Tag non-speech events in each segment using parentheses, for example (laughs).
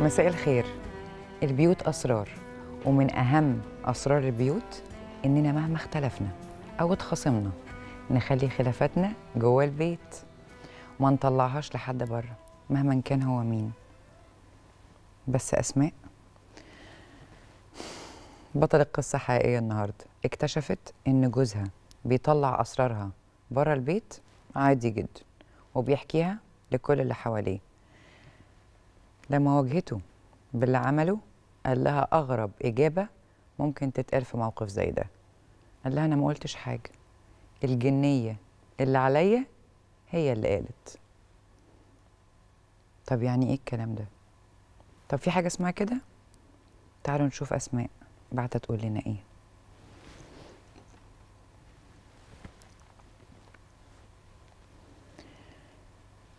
مساء الخير البيوت أسرار ومن أهم أسرار البيوت إننا مهما اختلفنا أو اتخاصمنا نخلي خلافاتنا جوه البيت وما نطلعهاش لحد بره مهما كان هو مين بس أسماء بطل القصة حقيقية النهاردة اكتشفت إن جوزها بيطلع أسرارها بره البيت عادي جدا وبيحكيها لكل اللي حواليه لما واجهته باللي عمله قال لها أغرب إجابة ممكن تتقال في موقف زي ده قال لها أنا ما قلتش حاجة الجنية اللي عليا هي اللي قالت طب يعني إيه الكلام ده؟ طب في حاجة اسمها كده؟ تعالوا نشوف أسماء بعتها تقول لنا إيه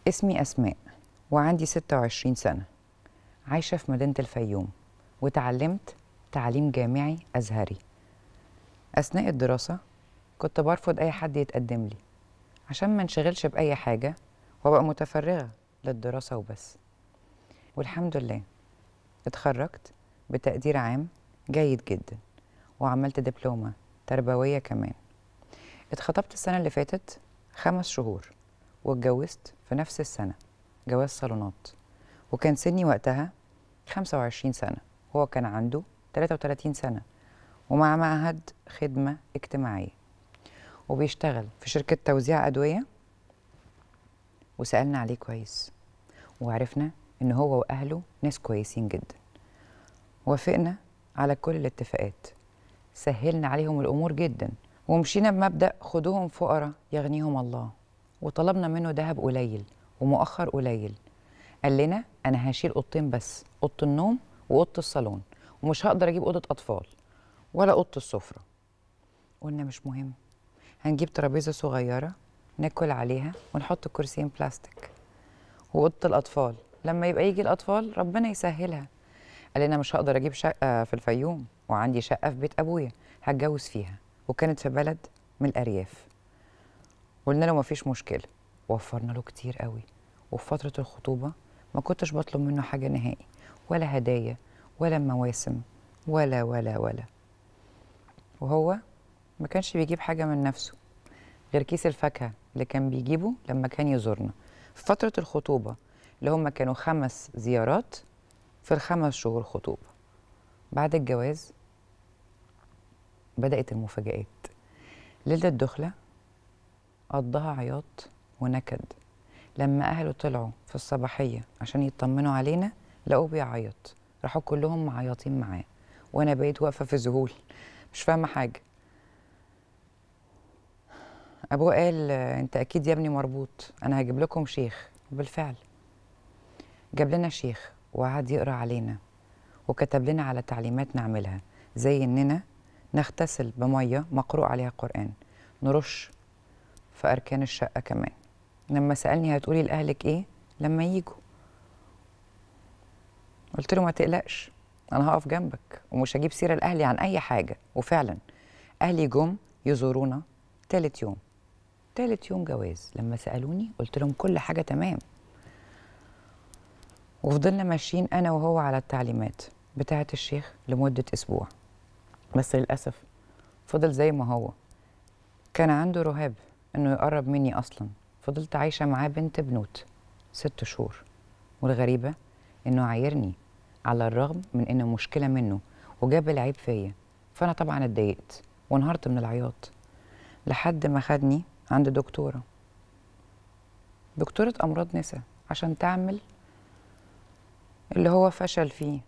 اسمي أسماء وعندي 26 سنة عايشة في مدينة الفيوم وتعلمت تعليم جامعي أزهري أثناء الدراسة كنت برفض أي حد يتقدم لي عشان ما انشغلش بأي حاجة وأبقى متفرغة للدراسة وبس والحمد لله اتخرجت بتقدير عام جيد جدا وعملت دبلومة تربوية كمان اتخطبت السنة اللي فاتت خمس شهور واتجوزت في نفس السنة جواز صالونات وكان سني وقتها 25 سنة هو كان عنده 33 سنة ومع معهد خدمة اجتماعية وبيشتغل في شركة توزيع أدوية وسألنا عليه كويس وعرفنا إن هو وأهله ناس كويسين جدا وافقنا على كل الاتفاقات سهلنا عليهم الأمور جدا ومشينا بمبدأ خدوهم فقراء يغنيهم الله وطلبنا منه ذهب قليل ومؤخر قليل قال لنا انا هشيل اوضتين بس اوضه النوم واوضه الصالون ومش هقدر اجيب اوضه اطفال ولا اوضه السفره قلنا مش مهم هنجيب ترابيزه صغيره ناكل عليها ونحط كرسيين بلاستيك واوضه الاطفال لما يبقى يجي الاطفال ربنا يسهلها قال انا مش هقدر اجيب شقه في الفيوم وعندي شقه في بيت ابويا هتجوز فيها وكانت في بلد من الارياف قلنا له مفيش مشكله وفرنا له كتير قوي وفي فتره الخطوبه ما كنتش بطلب منه حاجه نهائي ولا هدايا ولا مواسم ولا ولا ولا وهو ما كانش بيجيب حاجه من نفسه غير كيس الفاكهه اللي كان بيجيبه لما كان يزورنا في فتره الخطوبه اللي هم كانوا خمس زيارات في الخمس شهور خطوبه بعد الجواز بدات المفاجات ليله الدخله قضاها عياط ونكد لما اهله طلعوا في الصباحيه عشان يطمنوا علينا لقوه بيعيط راحوا كلهم معيطين معاه وانا بقيت واقفه في ذهول مش فاهمه حاجه ابوه قال انت اكيد يا ابني مربوط انا هجيب لكم شيخ وبالفعل جاب لنا شيخ وقعد يقرا علينا وكتب لنا على تعليمات نعملها زي اننا نغتسل بميه مقروء عليها قران نرش في اركان الشقه كمان لما سالني هتقولي لاهلك ايه لما يجوا قلت له ما تقلقش انا هقف جنبك ومش هجيب سيره لاهلي عن اي حاجه وفعلا اهلي جم يزورونا تالت يوم تالت يوم جواز لما سالوني قلت لهم كل حاجه تمام وفضلنا ماشيين انا وهو على التعليمات بتاعه الشيخ لمده اسبوع بس للاسف فضل زي ما هو كان عنده رهاب انه يقرب مني اصلا فضلت عايشه معاه بنت بنوت ست شهور والغريبه انه عايرني على الرغم من انه مشكله منه وجاب العيب فيا فانا طبعا اتضايقت وانهارت من العياط لحد ما خدني عند دكتوره دكتوره امراض نسا عشان تعمل اللي هو فشل فيه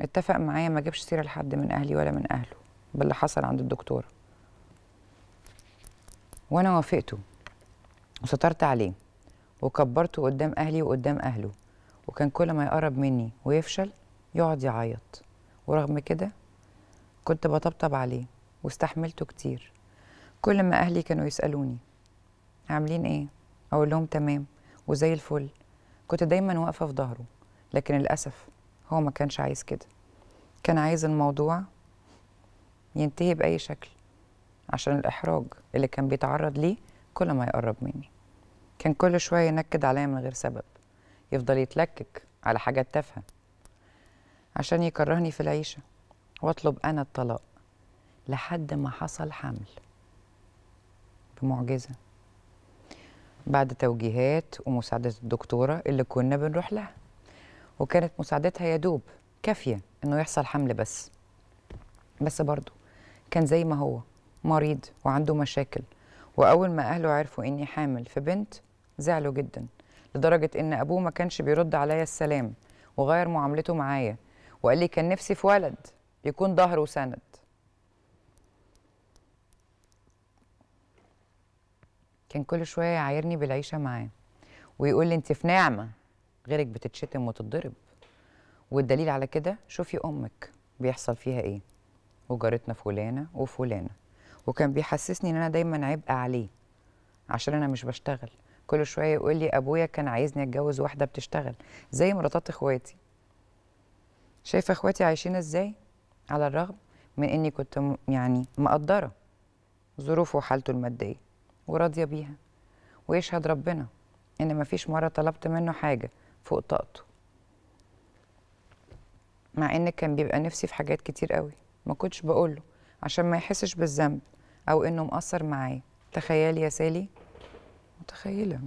اتفق معايا ما جابش سيره لحد من اهلي ولا من اهله باللي حصل عند الدكتوره وانا وافقته وسترت عليه وكبرته قدام أهلي وقدام أهله وكان كل ما يقرب مني ويفشل يقعد يعيط ورغم كده كنت بطبطب عليه واستحملته كتير كل ما أهلي كانوا يسألوني عاملين إيه؟ أقول لهم تمام وزي الفل كنت دايما واقفة في ظهره لكن للأسف هو ما كانش عايز كده كان عايز الموضوع ينتهي بأي شكل عشان الإحراج اللي كان بيتعرض ليه كل ما يقرب مني كان كل شويه ينكد عليا من غير سبب يفضل يتلكك على حاجات تافهه عشان يكرهني في العيشه واطلب انا الطلاق لحد ما حصل حمل بمعجزه بعد توجيهات ومساعده الدكتوره اللي كنا بنروح لها وكانت مساعدتها يا دوب كافيه انه يحصل حمل بس بس برضه كان زي ما هو مريض وعنده مشاكل واول ما اهله عرفوا اني حامل في بنت زعلوا جدا لدرجة إن أبوه ما كانش بيرد عليا السلام وغير معاملته معايا وقال لي كان نفسي في ولد يكون ظهر وسند كان كل شوية يعايرني بالعيشة معاه ويقول لي أنت في نعمة غيرك بتتشتم وتتضرب والدليل على كده شوفي أمك بيحصل فيها إيه وجارتنا فلانة وفلانة وكان بيحسسني إن أنا دايما عبء عليه عشان أنا مش بشتغل كل شويه يقول لي ابويا كان عايزني اتجوز واحده بتشتغل زي مراتات اخواتي شايفه اخواتي عايشين ازاي على الرغم من اني كنت يعني مقدره ظروفه وحالته الماديه وراضيه بيها ويشهد ربنا ان مفيش مره طلبت منه حاجه فوق طاقته مع ان كان بيبقى نفسي في حاجات كتير قوي ما كنتش بقوله عشان ما يحسش بالذنب او انه مقصر معايا تخيلي يا سالي متخيله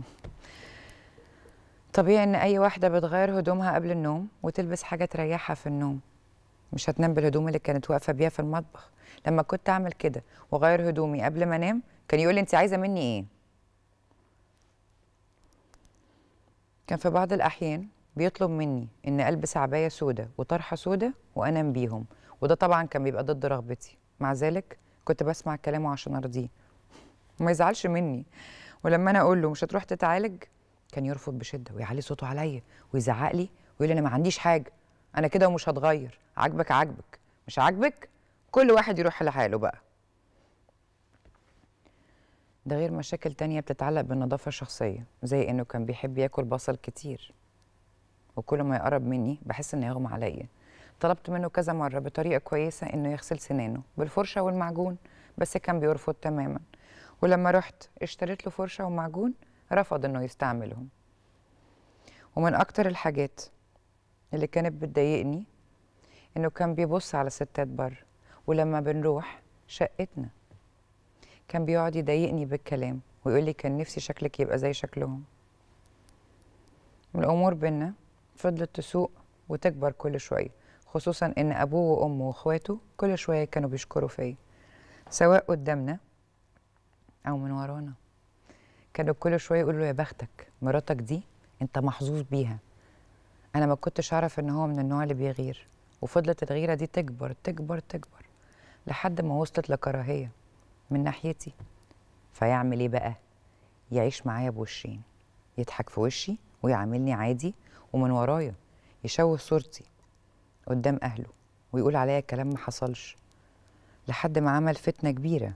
طبيعي ان اي واحده بتغير هدومها قبل النوم وتلبس حاجه تريحها في النوم مش هتنام بالهدوم اللي كانت واقفه بيها في المطبخ لما كنت اعمل كده واغير هدومي قبل ما انام كان يقول لي انت عايزه مني ايه كان في بعض الاحيان بيطلب مني ان البس عبايه سودة وطرحه سودة وانام بيهم وده طبعا كان بيبقى ضد رغبتي مع ذلك كنت بسمع كلامه عشان ارضيه ما يزعلش مني ولما انا اقول له مش هتروح تتعالج كان يرفض بشده ويعلي صوته عليا ويزعق لي ويقول لي انا ما عنديش حاجه انا كده ومش هتغير عاجبك عاجبك مش عاجبك كل واحد يروح لحاله بقى ده غير مشاكل تانية بتتعلق بالنظافة الشخصية زي إنه كان بيحب ياكل بصل كتير وكل ما يقرب مني بحس إنه يغمى عليا طلبت منه كذا مرة بطريقة كويسة إنه يغسل سنانه بالفرشة والمعجون بس كان بيرفض تماما ولما رحت اشتريت له فرشة ومعجون رفض إنه يستعملهم ومن أكتر الحاجات اللي كانت بتضايقني إنه كان بيبص على ستات بره ولما بنروح شقتنا كان بيقعد يضايقني بالكلام ويقول لي كان نفسي شكلك يبقى زي شكلهم الأمور بينا فضلت تسوق وتكبر كل شوية خصوصا إن أبوه وأمه وأخواته كل شوية كانوا بيشكروا فيا سواء قدامنا او من ورانا كانوا كل شويه يقولوا يا بختك مراتك دي انت محظوظ بيها انا ما كنتش اعرف ان هو من النوع اللي بيغير وفضلت الغيره دي تكبر تكبر تكبر لحد ما وصلت لكراهيه من ناحيتي فيعمل ايه بقى يعيش معايا بوشين يضحك في وشي ويعاملني عادي ومن ورايا يشوه صورتي قدام اهله ويقول عليا كلام ما حصلش لحد ما عمل فتنه كبيره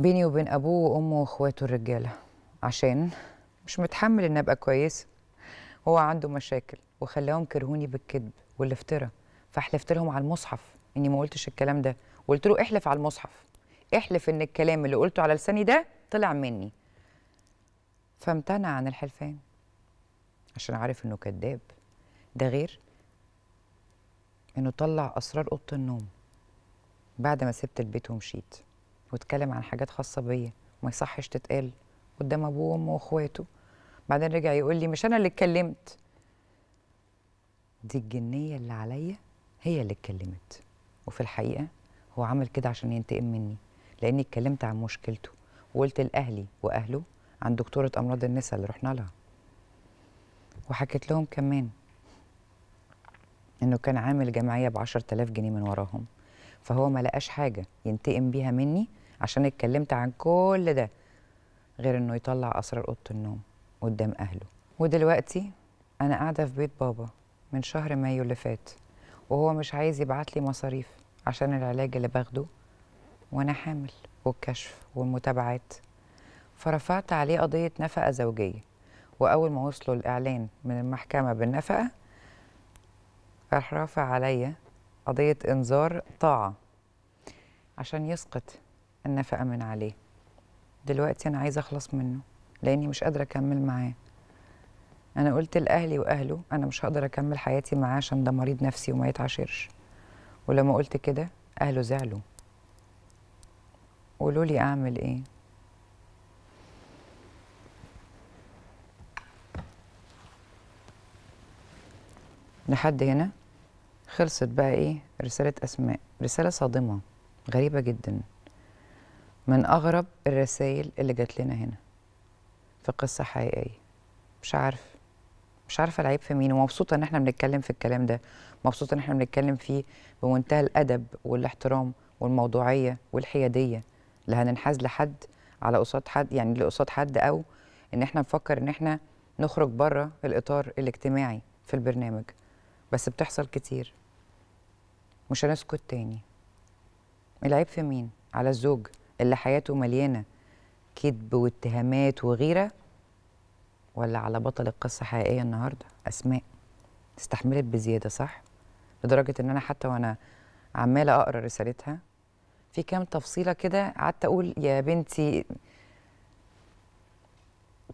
بيني وبين أبوه وأمه وأخواته الرجالة عشان مش متحمل إن أبقى كويسة هو عنده مشاكل وخلاهم كرهوني بالكذب والافتراء فحلفت لهم على المصحف إني ما قلتش الكلام ده وقلت له احلف على المصحف احلف إن الكلام اللي قلته على لساني ده طلع مني فامتنع عن الحلفان عشان عارف إنه كذاب ده غير إنه طلع أسرار أوضة النوم بعد ما سبت البيت ومشيت واتكلم عن حاجات خاصه بيا وما يصحش تتقال قدام ابوه وامه واخواته بعدين رجع يقول لي مش انا اللي اتكلمت دي الجنيه اللي عليا هي اللي اتكلمت وفي الحقيقه هو عمل كده عشان ينتقم مني لاني اتكلمت عن مشكلته وقلت لاهلي واهله عن دكتوره امراض النساء اللي رحنا لها وحكيت لهم كمان انه كان عامل جمعيه ب 10000 جنيه من وراهم فهو ما لقاش حاجه ينتقم بيها مني عشان اتكلمت عن كل ده غير انه يطلع اسرار اوضه النوم قدام اهله ودلوقتي انا قاعده في بيت بابا من شهر مايو اللي فات وهو مش عايز يبعت لي مصاريف عشان العلاج اللي باخده وانا حامل والكشف والمتابعات فرفعت عليه قضيه نفقه زوجيه واول ما وصلوا الاعلان من المحكمه بالنفقه راح رافع عليا قضيه انذار طاعه عشان يسقط النفقه من عليه دلوقتي انا عايزه اخلص منه لاني مش قادره اكمل معاه انا قلت لاهلي واهله انا مش هقدر اكمل حياتي معاه عشان ده مريض نفسي وما يتعاشرش ولما قلت كده اهله زعلوا قولوا لي اعمل ايه لحد هنا خلصت بقى ايه رساله اسماء رساله صادمه غريبه جدا من أغرب الرسائل اللي جات لنا هنا في قصة حقيقية مش عارف مش عارفة العيب في مين ومبسوطة إن إحنا بنتكلم في الكلام ده مبسوطة إن إحنا بنتكلم فيه بمنتهى الأدب والاحترام والموضوعية والحيادية لا هننحاز لحد على قصاد حد يعني لقصاد حد أو إن إحنا نفكر إن إحنا نخرج بره الإطار الاجتماعي في البرنامج بس بتحصل كتير مش هنسكت تاني العيب في مين على الزوج اللي حياته مليانه كذب واتهامات وغيره ولا على بطل القصه حقيقيه النهارده اسماء استحملت بزياده صح لدرجه ان انا حتى وانا عماله اقرا رسالتها في كام تفصيله كده قعدت اقول يا بنتي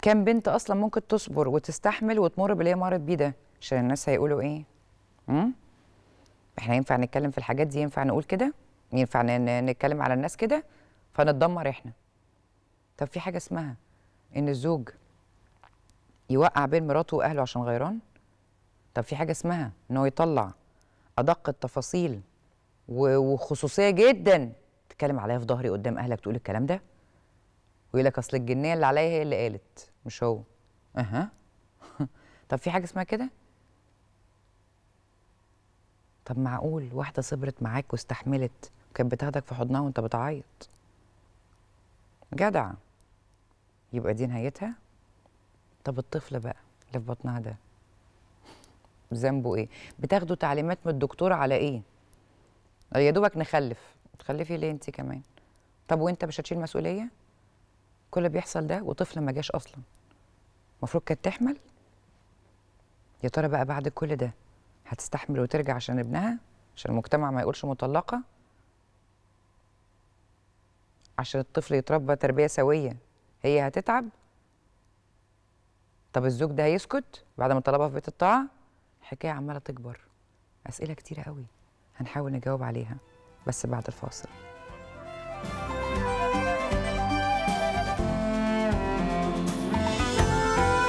كام بنت اصلا ممكن تصبر وتستحمل وتمر باللي هي مرت بيه ده عشان الناس هيقولوا ايه امم احنا ينفع نتكلم في الحاجات دي ينفع نقول كده ينفع نتكلم على الناس كده فنتدمر احنا طب في حاجه اسمها ان الزوج يوقع بين مراته واهله عشان غيران طب في حاجه اسمها ان هو يطلع ادق التفاصيل وخصوصيه جدا تتكلم عليها في ظهري قدام اهلك تقول الكلام ده ويقول لك اصل الجنيه اللي عليا هي اللي قالت مش هو اها (laughs) طب في حاجه اسمها كده طب معقول واحده صبرت معاك واستحملت وكانت بتاخدك في حضنها وانت بتعيط جدع يبقى دي نهايتها طب الطفل بقى اللي في بطنها ده ذنبه ايه بتاخدوا تعليمات من الدكتور على ايه يا دوبك نخلف تخلفي ليه انت كمان طب وانت مش هتشيل مسؤوليه كل اللي بيحصل ده وطفل ما جاش اصلا المفروض كانت تحمل يا ترى بقى بعد كل ده هتستحمل وترجع عشان ابنها عشان المجتمع ما يقولش مطلقه عشان الطفل يتربى تربيه سويه هي هتتعب طب الزوج ده هيسكت بعد ما طلبها في بيت الطاعه حكايه عماله تكبر اسئله كتيره قوي هنحاول نجاوب عليها بس بعد الفاصل